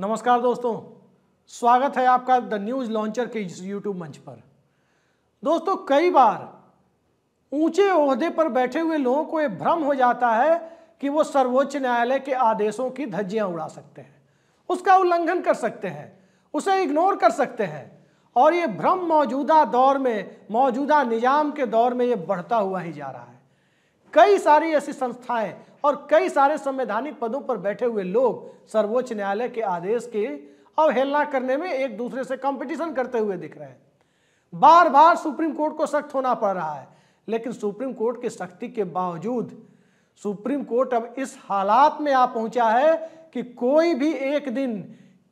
नमस्कार दोस्तों स्वागत है आपका द न्यूज़ लॉन्चर के इस यूट्यूब मंच पर दोस्तों कई बार ऊंचे ओहदे पर बैठे हुए लोगों को यह भ्रम हो जाता है कि वो सर्वोच्च न्यायालय के आदेशों की धज्जियां उड़ा सकते हैं उसका उल्लंघन कर सकते हैं उसे इग्नोर कर सकते हैं और ये भ्रम मौजूदा दौर में मौजूदा निज़ाम के दौर में ये बढ़ता हुआ ही जा रहा है कई सारी ऐसी संस्थाएं और कई सारे संवैधानिक पदों पर बैठे हुए लोग सर्वोच्च न्यायालय के आदेश के अवहेलना करने में एक दूसरे से कंपटीशन करते हुए दिख रहे हैं बार बार सुप्रीम कोर्ट को सख्त होना पड़ रहा है लेकिन सुप्रीम कोर्ट की सख्ती के बावजूद सुप्रीम कोर्ट अब इस हालात में आ पहुंचा है कि कोई भी एक दिन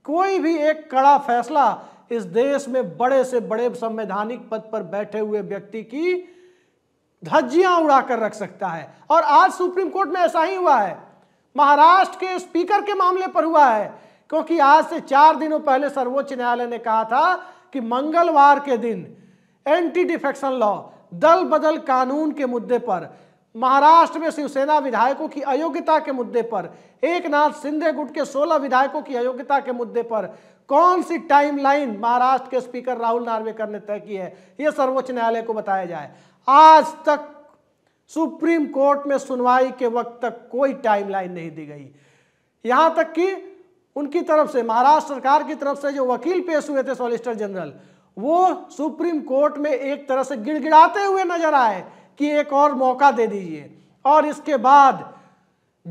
कोई भी एक कड़ा फैसला इस देश में बड़े से बड़े संवैधानिक पद पर बैठे हुए व्यक्ति की धज्जियां उड़ाकर रख सकता है और आज सुप्रीम कोर्ट में ऐसा ही हुआ है महाराष्ट्र के स्पीकर के मामले पर हुआ है क्योंकि आज से चार दिनों पहले सर्वोच्च न्यायालय ने कहा था कि मंगलवार के दिन एंटी डिफेक्शन लॉ दल बदल कानून के मुद्दे पर महाराष्ट्र में शिवसेना विधायकों की अयोग्यता के मुद्दे पर एक नाथ सिंधे गुट के 16 विधायकों की अयोग्यता के मुद्दे पर कौन सी टाइमलाइन महाराष्ट्र के स्पीकर राहुल नार्वेकर ने तय की है यह सर्वोच्च न्यायालय को बताया जाए आज तक सुप्रीम कोर्ट में सुनवाई के वक्त तक कोई टाइमलाइन नहीं दी गई यहां तक कि उनकी तरफ से महाराष्ट्र सरकार की तरफ से जो वकील पेश हुए थे सॉलिसिटर जनरल वो सुप्रीम कोर्ट में एक तरह से गिड़गिड़ाते हुए नजर आए कि एक और मौका दे दीजिए और इसके बाद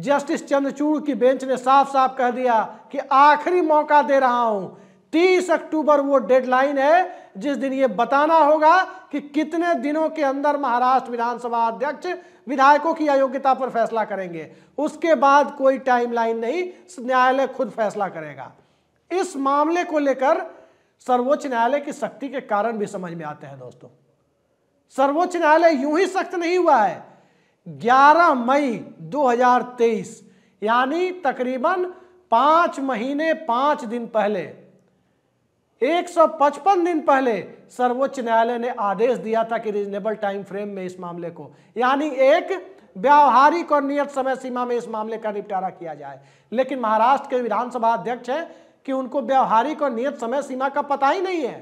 जस्टिस चंद्रचूड़ की बेंच ने साफ साफ कह दिया कि आखिरी मौका दे रहा हूं तीस अक्टूबर वो डेडलाइन है जिस दिन ये बताना होगा कि कितने दिनों के अंदर महाराष्ट्र विधानसभा अध्यक्ष विधायकों की अयोग्यता पर फैसला करेंगे उसके बाद कोई टाइमलाइन नहीं न्यायालय खुद फैसला करेगा इस मामले को लेकर सर्वोच्च न्यायालय की शक्ति के कारण भी समझ में आते हैं दोस्तों सर्वोच्च न्यायालय यूं ही सख्त नहीं हुआ है 11 मई 2023 यानी तकरीबन पांच महीने पांच दिन पहले 155 दिन पहले सर्वोच्च न्यायालय ने आदेश दिया था कि रीजनेबल टाइम फ्रेम में इस मामले को यानी एक व्यावहारिक और नियत समय सीमा में इस मामले का निपटारा किया जाए लेकिन महाराष्ट्र के विधानसभा अध्यक्ष हैं कि उनको व्यावहारिक और नियत समय सीमा का पता ही नहीं है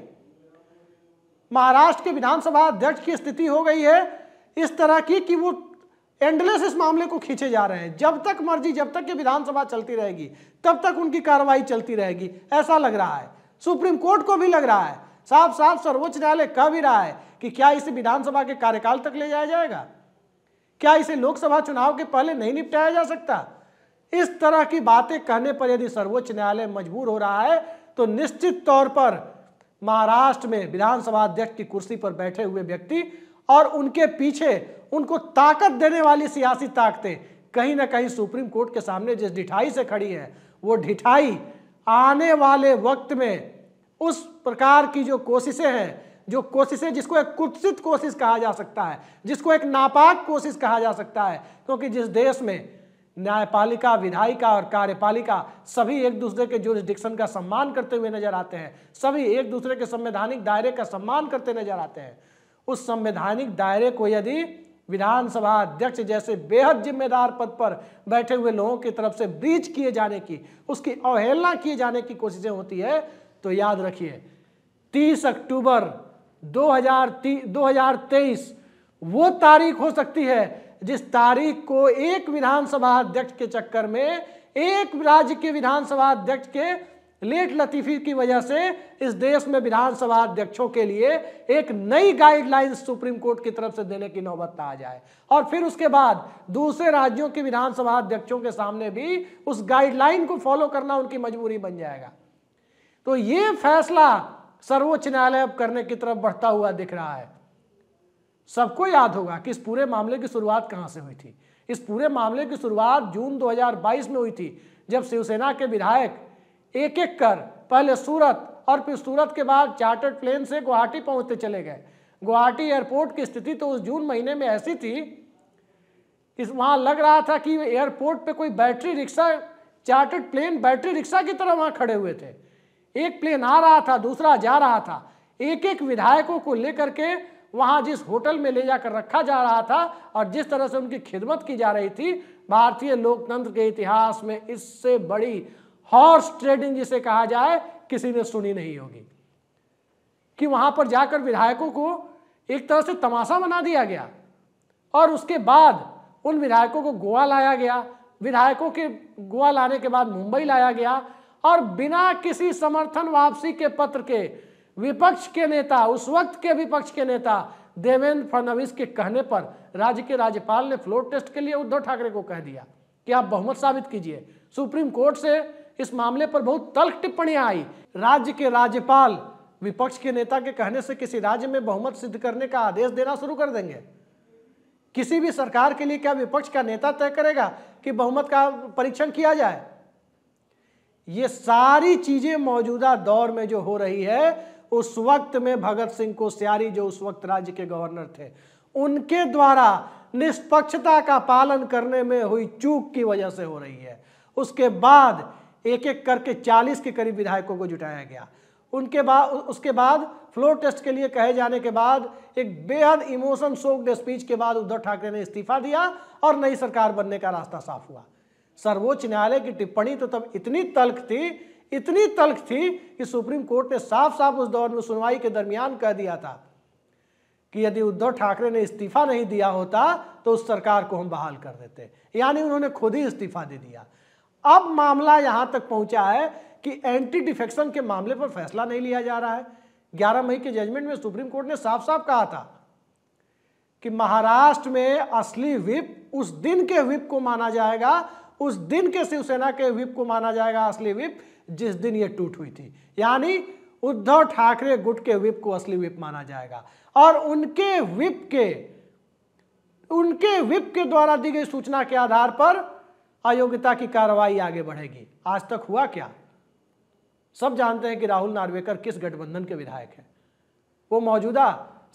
महाराष्ट्र के विधानसभा अध्यक्ष की स्थिति हो गई है इस तरह की कि वो एंडलेस इस मामले को खींचे जा रहे हैं जब तक मर्जी जब तक ये विधानसभा चलती रहेगी तब तक उनकी कार्रवाई चलती रहेगी ऐसा लग रहा है सुप्रीम कोर्ट को भी लग रहा है साफ साफ सर्वोच्च न्यायालय कह भी रहा है कि क्या इसे विधानसभा के कार्यकाल तक ले जाया जाएगा क्या इसे लोकसभा चुनाव के पहले नहीं निपटाया जा सकता इस तरह की बातें कहने पर यदि सर्वोच्च न्यायालय मजबूर हो रहा है तो निश्चित तौर पर महाराष्ट्र में विधानसभा अध्यक्ष की कुर्सी पर बैठे हुए व्यक्ति और उनके पीछे उनको ताकत देने वाली सियासी ताकतें कहीं ना कहीं सुप्रीम कोर्ट के सामने जिस ढिठाई से खड़ी है वो ढिठाई आने वाले वक्त में उस प्रकार की जो कोशिशें हैं जो कोशिशें जिसको एक कुत्सित कोशिश कहा जा सकता है जिसको एक नापाक कोशिश कहा जा सकता है क्योंकि जिस देश में न्यायपालिका विधायिका और कार्यपालिका सभी एक दूसरे के जुरिस्डिक्शन का सम्मान करते हुए नजर आते हैं सभी एक दूसरे के संवैधानिक दायरे का सम्मान करते नजर आते हैं उस संवैधानिक दायरे को यदि विधानसभा अध्यक्ष जैसे बेहद जिम्मेदार पद पर बैठे हुए लोगों की तरफ से ब्रीच किए जाने की उसकी अवहेलना किए जाने की कोशिशें होती है तो याद रखिए 30 अक्टूबर दो हजार वो तारीख हो सकती है जिस तारीख को एक विधानसभा अध्यक्ष के चक्कर में एक राज्य के विधानसभा अध्यक्ष के लेट लतीफी की वजह से इस देश में विधानसभा अध्यक्षों के लिए एक नई गाइडलाइंस सुप्रीम कोर्ट की तरफ से देने की नौबत आ जाए और फिर उसके बाद दूसरे राज्यों के विधानसभा अध्यक्षों के सामने भी उस गाइडलाइन को फॉलो करना उनकी मजबूरी बन जाएगा तो ये फैसला सर्वोच्च न्यायालय अब करने की तरफ बढ़ता हुआ दिख रहा है सबको याद होगा कि इस पूरे मामले की शुरुआत कहाँ से हुई थी इस पूरे मामले की शुरुआत जून 2022 में हुई थी जब शिवसेना के विधायक एक एक कर पहले सूरत और फिर सूरत के बाद चार्टर्ड प्लेन से गुवाहाटी पहुंचते चले गए गुवाहाटी एयरपोर्ट की स्थिति तो उस जून महीने में ऐसी थी कि वहां लग रहा था कि एयरपोर्ट पे कोई battery rickshaw chartered plane battery rickshaw की तरह वहां खड़े हुए थे एक प्लेन आ रहा था दूसरा जा रहा था एक एक विधायकों को लेकर के वहाँ जिस होटल में ले जाकर रखा जा रहा था और जिस तरह से उनकी खिदमत की जा रही थी भारतीय लोकतंत्र के इतिहास में इससे बड़ी हॉर्स ट्रेडिंग जिसे कहा जाए किसी ने सुनी नहीं होगी कि वहां पर जाकर विधायकों को एक तरह से तमाशा बना दिया गया और उसके बाद उन विधायकों को गोवा लाया गया विधायकों के गोवा लाने के बाद मुंबई लाया गया और बिना किसी समर्थन वापसी के पत्र के विपक्ष के नेता उस वक्त के विपक्ष के नेता देवेंद्र फडणवीस के कहने पर राज्य के राज्यपाल ने फ्लोर टेस्ट के लिए उद्धव ठाकरे को कह दिया कि आप बहुमत साबित कीजिए सुप्रीम कोर्ट से इस मामले पर बहुत तल्ख टिप्पणियां आई राज्य के राज्यपाल विपक्ष के नेता के कहने से किसी राज्य में बहुमत सिद्ध करने का आदेश देना शुरू कर देंगे किसी भी सरकार के लिए क्या विपक्ष का नेता तय करेगा कि बहुमत का परीक्षण किया जाए ये सारी चीजें मौजूदा दौर में जो हो रही है उस वक्त में भगत सिंह कोश्यारी जो उस वक्त राज्य के गवर्नर थे उनके द्वारा निष्पक्षता का पालन करने में हुई चूक की वजह से हो रही है उसके बाद एक एक करके 40 के करीब विधायकों को जुटाया गया उनके बाद उसके बाद फ्लोर टेस्ट के लिए कहे जाने के बाद एक बेहद इमोशन सोक्ड स्पीच के बाद उद्धव ठाकरे ने इस्तीफा दिया और नई सरकार बनने का रास्ता साफ हुआ सर्वोच्च न्यायालय की टिप्पणी तो तब इतनी तल्ख थी इतनी तल्ख थी कि सुप्रीम कोर्ट ने साफ साफ उस दौर में सुनवाई के दरमियान कह दिया था कि यदि उद्धव ठाकरे ने इस्तीफा नहीं दिया होता तो उस सरकार को हम बहाल कर देते यानी उन्होंने खुद ही इस्तीफा दे दिया अब मामला यहां तक पहुंचा है कि एंटी डिफेक्शन के मामले पर फैसला नहीं लिया जा रहा है ग्यारह मई के जजमेंट में सुप्रीम कोर्ट ने साफ साफ कहा था कि महाराष्ट्र में असली विप उस दिन के विप को माना जाएगा उस दिन के शिवसेना के व्हिप को माना जाएगा असली विप जिस दिन ये टूट हुई थी यानी उद्धव ठाकरे गुट के व्हिप को असली व्हिप माना जाएगा और उनके व्हिप के उनके व्हिप के द्वारा दी गई सूचना के आधार पर अयोग्यता की कार्रवाई आगे बढ़ेगी आज तक हुआ क्या सब जानते हैं कि राहुल नार्वेकर किस गठबंधन के विधायक है वो मौजूदा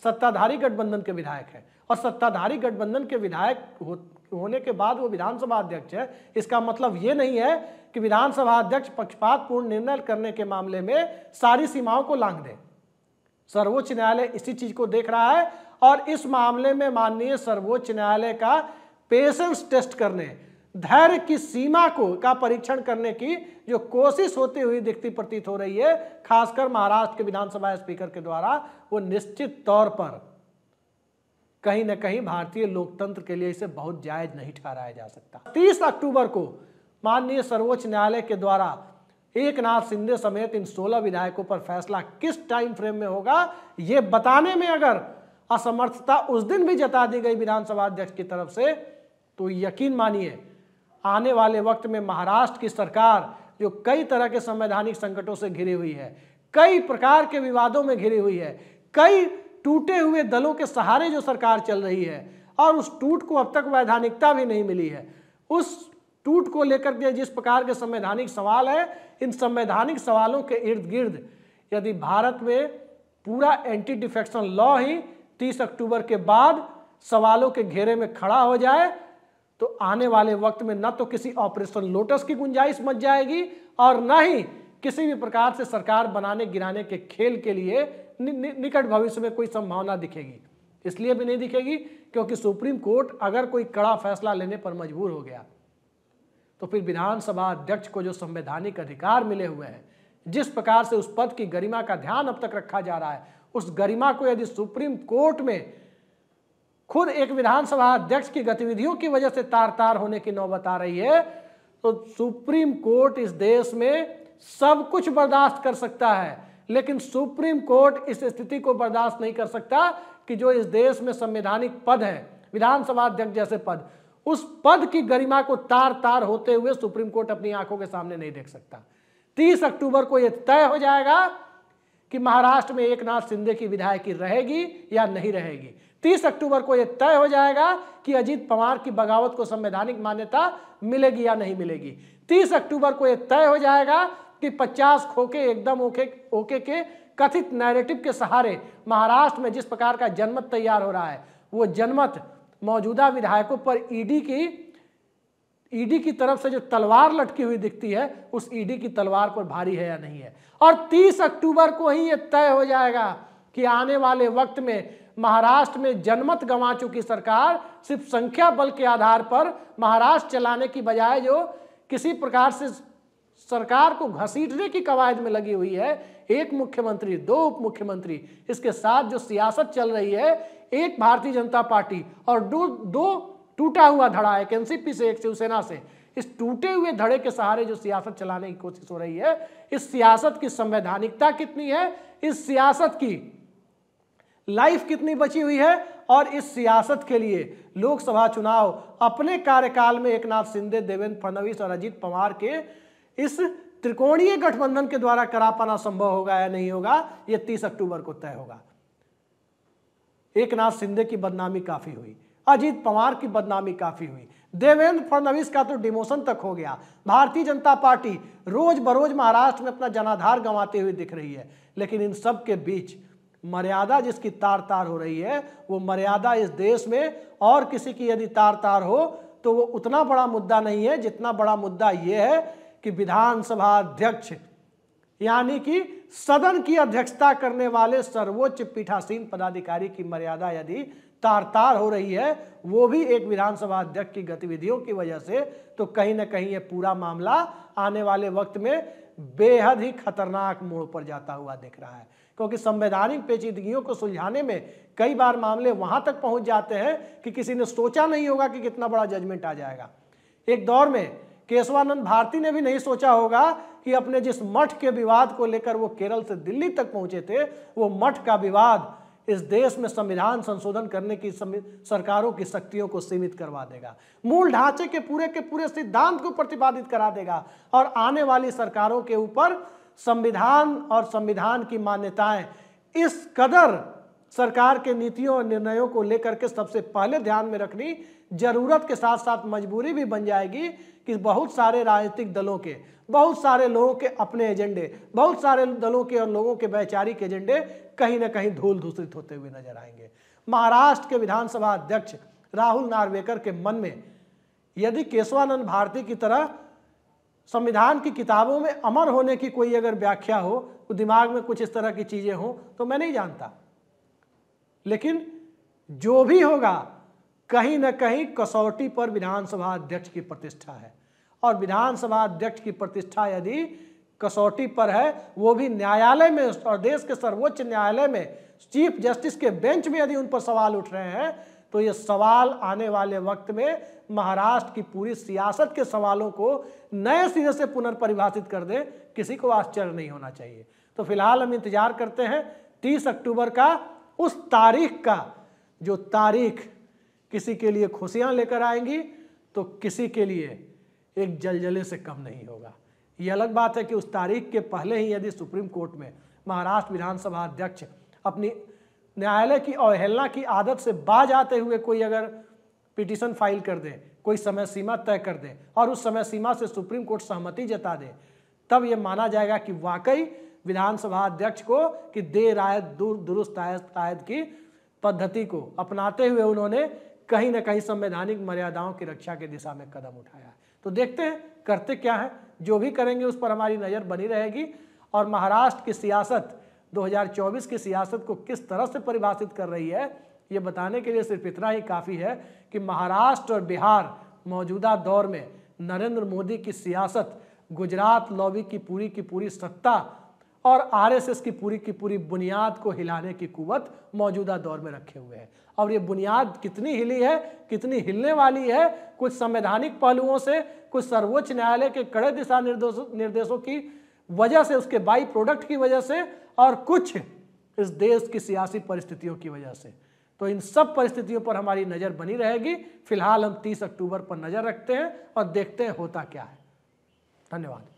सत्ताधारी गठबंधन के विधायक है और सत्ताधारी गठबंधन के विधायक हो, होने के बाद वो विधानसभा अध्यक्ष है इसका मतलब ये नहीं है कि विधानसभा अध्यक्ष पक्षपातपूर्ण निर्णय करने के मामले में सारी सीमाओं को लांघ दे सर्वोच्च न्यायालय इसी चीज को देख रहा है और इस मामले में माननीय सर्वोच्च न्यायालय का पेशेंस टेस्ट करने धैर्य की सीमा को का परीक्षण करने की जो कोशिश होती हुई दिखती प्रतीत हो रही है खासकर महाराष्ट्र के विधानसभा स्पीकर के द्वारा वो निश्चित तौर पर कहीं ना कहीं भारतीय लोकतंत्र के लिए इसे बहुत जायज नहीं ठहराया जा सकता 30 अक्टूबर को माननीय सर्वोच्च न्यायालय के द्वारा एक नाथ सिंधे समेत इन 16 विधायकों पर फैसला किस टाइम फ्रेम में होगा ये बताने में अगर असमर्थता उस दिन भी जता दी गई विधानसभा अध्यक्ष की तरफ से तो यकीन मानिए आने वाले वक्त में महाराष्ट्र की सरकार जो कई तरह के संवैधानिक संकटों से घिरी हुई है कई प्रकार के विवादों में घिरी हुई है कई टूटे हुए दलों के सहारे जो सरकार चल रही है और उस टूट को अब तक वैधानिकता भी नहीं मिली है उस टूट को लेकर के जिस प्रकार के संवैधानिक सवाल है इन संवैधानिक सवालों के इर्द गिर्द यदि भारत में पूरा एंटी डिफेक्शन लॉ ही 30 अक्टूबर के बाद सवालों के घेरे में खड़ा हो जाए तो आने वाले वक्त में न तो किसी ऑपरेशन लोटस की गुंजाइश मच जाएगी और न ही किसी भी प्रकार से सरकार बनाने गिराने के खेल के लिए नि, नि, निकट भविष्य में कोई संभावना दिखेगी इसलिए भी नहीं दिखेगी क्योंकि सुप्रीम कोर्ट अगर कोई कड़ा फैसला लेने पर मजबूर हो गया तो फिर विधानसभा अध्यक्ष को जो संवैधानिक अधिकार मिले हुए हैं जिस प्रकार से उस पद की गरिमा का ध्यान अब तक रखा जा रहा है उस गरिमा को यदि सुप्रीम कोर्ट में खुद एक विधानसभा अध्यक्ष की गतिविधियों की वजह से तार तार होने की नौबत आ रही है तो सुप्रीम कोर्ट इस देश में सब कुछ बर्दाश्त कर सकता है लेकिन सुप्रीम कोर्ट इस स्थिति को बर्दाश्त नहीं कर सकता कि जो इस देश में संवैधानिक पद है विधानसभा अध्यक्ष जैसे पद उस पद की गरिमा को तार तार होते हुए सुप्रीम कोर्ट अपनी आंखों के सामने नहीं देख सकता तीस अक्टूबर को यह तय हो जाएगा कि महाराष्ट्र में एक नाथ शिंदे की विधायकी रहेगी या नहीं रहेगी तीस अक्टूबर को यह तय हो जाएगा कि अजीत पवार की बगावत को संवैधानिक मान्यता मिलेगी या नहीं मिलेगी तीस अक्टूबर को यह तय हो जाएगा कि 50 खोके एकदम ओके ओके के कथित नैरेटिव के सहारे महाराष्ट्र में जिस प्रकार का जनमत तैयार हो रहा है वो जनमत मौजूदा विधायकों पर ईडी की ईडी की तरफ से जो तलवार लटकी हुई दिखती है उस ईडी की तलवार पर भारी है या नहीं है और 30 अक्टूबर को ही ये तय हो जाएगा कि आने वाले वक्त में महाराष्ट्र में जनमत गंवा चुकी सरकार सिर्फ संख्या बल के आधार पर महाराष्ट्र चलाने की बजाय जो किसी प्रकार से सरकार को घसीटने की कवायद में लगी हुई है एक मुख्यमंत्री दो उप मुख्यमंत्री इसके साथ जो सियासत चल रही है एक भारतीय जनता पार्टी और दो दो टूटा हुआ धड़ा एक एनसीपी से एक शिवसेना से इस टूटे हुए धड़े के सहारे जो सियासत चलाने की कोशिश हो रही है इस सियासत की संवैधानिकता कितनी है इस सियासत की लाइफ कितनी बची हुई है और इस सियासत के लिए लोकसभा चुनाव अपने कार्यकाल में एकनाथ नाथ सिंधे देवेंद्र फडणवीस और अजीत पवार के इस त्रिकोणीय गठबंधन के द्वारा करा पाना संभव होगा या नहीं होगा ये तीस अक्टूबर को तय होगा एक नाथ शिंदे की बदनामी काफी हुई अजीत पवार की बदनामी काफी हुई देवेंद्र फडणवीस का तो डिमोशन तक हो गया भारतीय जनता पार्टी रोज बरोज महाराष्ट्र में अपना जनाधार गंवाते हुए दिख रही है लेकिन इन सब के बीच मर्यादा जिसकी तार तार हो रही है वो मर्यादा इस देश में और किसी की यदि तार तार हो तो वो उतना बड़ा मुद्दा नहीं है जितना बड़ा मुद्दा ये है कि विधानसभा अध्यक्ष यानी कि सदन की अध्यक्षता करने वाले सर्वोच्च पीठासीन पदाधिकारी की मर्यादा यदि तार तार हो रही है वो भी एक विधानसभा अध्यक्ष की गतिविधियों की वजह से तो कहीं ना कहीं ये पूरा मामला आने वाले वक्त में बेहद ही खतरनाक मोड़ पर जाता हुआ दिख रहा है क्योंकि संवैधानिक पेचीदगियों को सुलझाने में कई बार मामले वहां तक पहुंच जाते हैं कि किसी ने सोचा नहीं होगा कि कितना बड़ा जजमेंट आ जाएगा एक दौर में केशवानंद भारती ने भी नहीं सोचा होगा कि अपने जिस मठ के विवाद को लेकर वो केरल से दिल्ली तक पहुंचे थे वो मठ का विवाद इस देश में संविधान संशोधन करने की सरकारों की शक्तियों को सीमित करवा देगा मूल ढांचे के पूरे के पूरे सिद्धांत को प्रतिपादित करा देगा और आने वाली सरकारों के ऊपर संविधान और संविधान की मान्यताएं इस कदर सरकार के नीतियों और निर्णयों को लेकर के सबसे पहले ध्यान में रखनी ज़रूरत के साथ साथ मजबूरी भी बन जाएगी कि बहुत सारे राजनीतिक दलों के बहुत सारे लोगों के अपने एजेंडे बहुत सारे दलों के और लोगों के वैचारिक एजेंडे कहीं ना कहीं धूल धूसरित होते हुए नजर आएंगे महाराष्ट्र के विधानसभा अध्यक्ष राहुल नार्वेकर के मन में यदि केशवानंद भारती की तरह संविधान की किताबों में अमर होने की कोई अगर व्याख्या हो तो दिमाग में कुछ इस तरह की चीज़ें हों तो मैं नहीं जानता लेकिन जो भी होगा कहीं ना कहीं कसौटी पर विधानसभा अध्यक्ष की प्रतिष्ठा है और विधानसभा अध्यक्ष की प्रतिष्ठा यदि कसौटी पर है वो भी न्यायालय में और देश के सर्वोच्च न्यायालय में चीफ जस्टिस के बेंच में यदि उन पर सवाल उठ रहे हैं तो ये सवाल आने वाले वक्त में महाराष्ट्र की पूरी सियासत के सवालों को नए सिरे से पुनर्परिभाषित कर दे किसी को आश्चर्य नहीं होना चाहिए तो फिलहाल हम इंतजार करते हैं 30 अक्टूबर का उस तारीख का जो तारीख किसी के लिए खुशियाँ लेकर आएंगी तो किसी के लिए एक जलजले से कम नहीं होगा ये अलग बात है कि उस तारीख के पहले ही यदि सुप्रीम कोर्ट में महाराष्ट्र विधानसभा अध्यक्ष अपनी न्यायालय की अवहेलना की आदत से बाज आते हुए कोई अगर पिटिशन फाइल कर दे कोई समय सीमा तय कर दे और उस समय सीमा से सुप्रीम कोर्ट सहमति जता दे तब ये माना जाएगा कि वाकई विधानसभा अध्यक्ष को कि देर आयद दूर दुरुस्त आयद की पद्धति को अपनाते हुए उन्होंने कहीं ना कहीं संवैधानिक मर्यादाओं की रक्षा की दिशा में कदम उठाया है तो देखते हैं करते क्या है जो भी करेंगे उस पर हमारी नज़र बनी रहेगी और महाराष्ट्र की सियासत 2024 की सियासत को किस तरह से परिभाषित कर रही है ये बताने के लिए सिर्फ इतना ही काफ़ी है कि महाराष्ट्र और बिहार मौजूदा दौर में नरेंद्र मोदी की सियासत गुजरात लॉबी की पूरी की पूरी सत्ता और आरएसएस की पूरी की पूरी बुनियाद को हिलाने की कुवत मौजूदा दौर में रखे हुए हैं और ये बुनियाद कितनी हिली है कितनी हिलने वाली है कुछ संवैधानिक पहलुओं से कुछ सर्वोच्च न्यायालय के कड़े दिशा निर्देशों निर्देशों की वजह से उसके बाई प्रोडक्ट की वजह से और कुछ इस देश की सियासी परिस्थितियों की वजह से तो इन सब परिस्थितियों पर हमारी नज़र बनी रहेगी फिलहाल हम 30 अक्टूबर पर नज़र रखते हैं और देखते हैं होता क्या है धन्यवाद